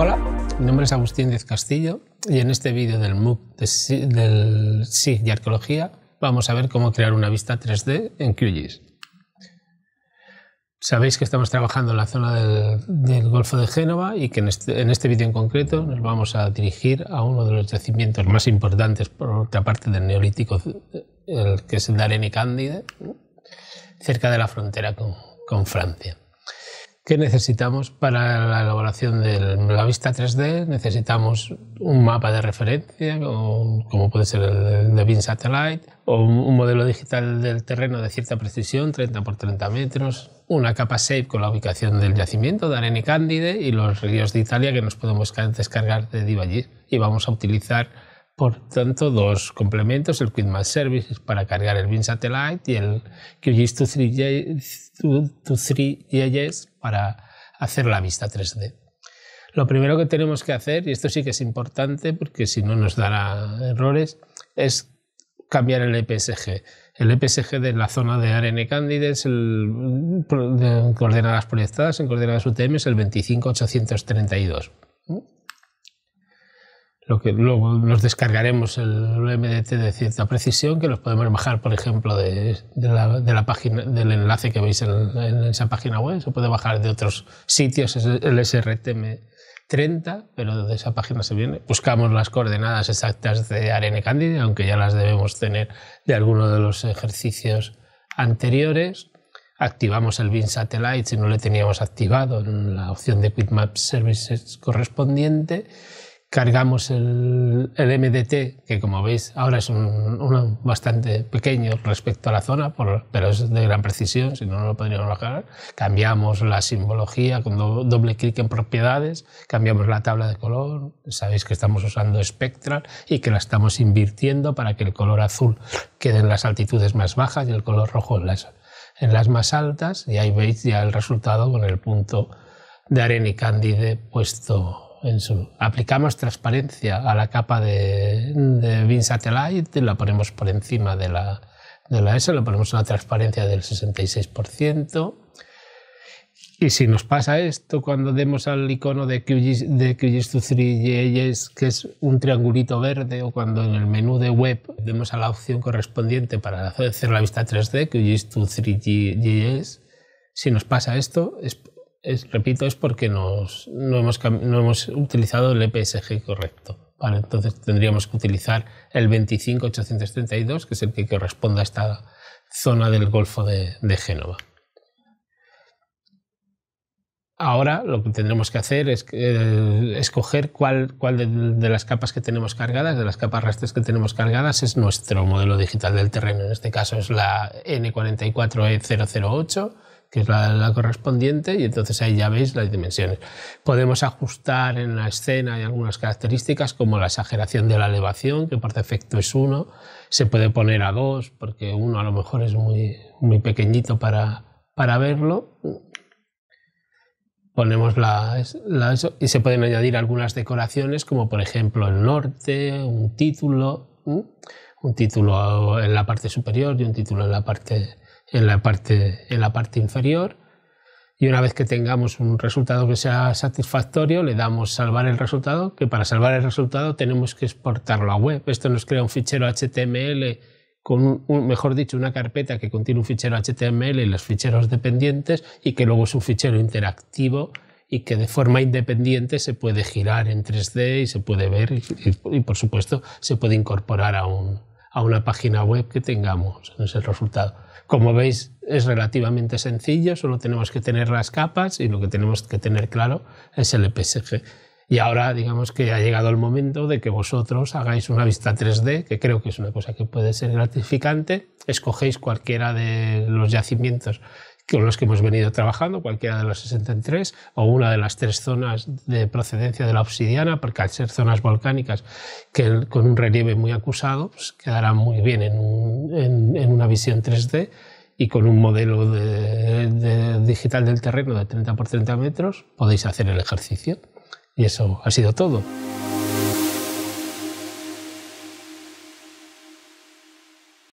Hola, mi nombre es Agustín Díez Castillo y en este vídeo del MOOC del SIG de Arqueología vamos a ver cómo crear una vista 3D en QGIS. Sabéis que estamos trabajando en la zona del, Golfo de Génova y que este, en este, vídeo en concreto nos vamos a dirigir a uno de los yacimientos más importantes, por otra parte, del Neolítico, el que es el Darene Cándide, cerca de la frontera con Francia. ¿Qué necesitamos para la elaboración de la vista 3D? Necesitamos un mapa de referencia, como puede ser el de Bing Satellite, o un modelo digital del terreno de cierta precisión, 30 por 30 metros, una capa SAFE con la ubicación del yacimiento de Arene Cándide y los ríos de Italia que nos podemos descargar de DivaGIS. Y vamos a utilizar por tanto, dos complementos, el QuickMap Service para cargar el Bin Satellite y el QGIS-23JS para hacer la vista 3D. Lo primero que tenemos que hacer, y esto sí que es importante porque si no nos dará errores, es cambiar el EPSG. El EPSG de la zona de ARN cándida es el, de coordenadas proyectadas en coordenadas UTM es el 25832 que luego nos descargaremos el MDT de cierta precisión, que los podemos bajar, por ejemplo, de, la, página, del enlace que veis en, esa página web. Se puede bajar de otros sitios, el SRTM 30, pero de esa página se viene. Buscamos las coordenadas exactas de Arene Candy, aunque ya las debemos tener de alguno de los ejercicios anteriores. Activamos el bin Satellite si no le teníamos activado en la opción de Quick Services correspondiente cargamos el, MDT, que como veis ahora es un, bastante pequeño respecto a la zona, pero es de gran precisión, si no, no lo podríamos bajar. Cambiamos la simbología con doble clic en propiedades, cambiamos la tabla de color, sabéis que estamos usando Spectral y que la estamos invirtiendo para que el color azul quede en las altitudes más bajas y el color rojo en las, en las más altas, y ahí veis ya el resultado con el punto de Arena y Cándide puesto aplicamos transparencia a la capa de, de Satellite, la ponemos por encima de la, de la ESA, le ponemos una transparencia del 66%. Y si nos pasa esto cuando demos al icono de QGIS, de QGIS to que es un triangulito verde, o cuando en el menú de web demos a la opción correspondiente para hacer la vista 3D, QGIS to 3 si nos pasa esto, es repito, es porque no, hemos, utilizado el EPSG correcto. entonces tendríamos que utilizar el 25832, que es el que corresponde a esta zona del Golfo de, Génova. Ahora lo que tendremos que hacer es eh, escoger cuál, de, las capas que tenemos cargadas, de las capas rastres que tenemos cargadas, es nuestro modelo digital del terreno. En este caso es la n 44 e 008 que es la, correspondiente, y entonces ahí ya veis las dimensiones. Podemos ajustar en la escena y algunas características, como la exageración de la elevación, que por defecto es uno. se puede poner a dos, porque uno a lo mejor es muy, muy pequeñito para, verlo. Ponemos la, y se pueden añadir algunas decoraciones, como por ejemplo el norte, un título, un título en la parte superior y un título en la parte en la parte, en la parte inferior. Y una vez que tengamos un resultado que sea satisfactorio, le damos salvar el resultado, que para salvar el resultado tenemos que exportarlo a web. Esto nos crea un fichero HTML con, un, mejor dicho, una carpeta que contiene un fichero HTML y los ficheros dependientes y que luego es un fichero interactivo y que de forma independiente se puede girar en 3D y se puede ver y por supuesto se puede incorporar a un, a una página web que tengamos. es el resultado. Como veis, es relativamente sencillo, solo tenemos que tener las capas y lo que tenemos que tener claro es el EPSG. Y ahora digamos que ha llegado el momento de que vosotros hagáis una vista 3D, que creo que es una cosa que puede ser gratificante. Escogéis cualquiera de los yacimientos con los que hemos venido trabajando, cualquiera de los 63, o una de las tres zonas de procedencia de la obsidiana, porque al ser zonas volcánicas que con un relieve muy acusado, pues quedará muy bien en, una visión 3D y con un modelo digital del terreno de 30 por 30 metros podéis hacer el ejercicio. Y eso ha sido todo.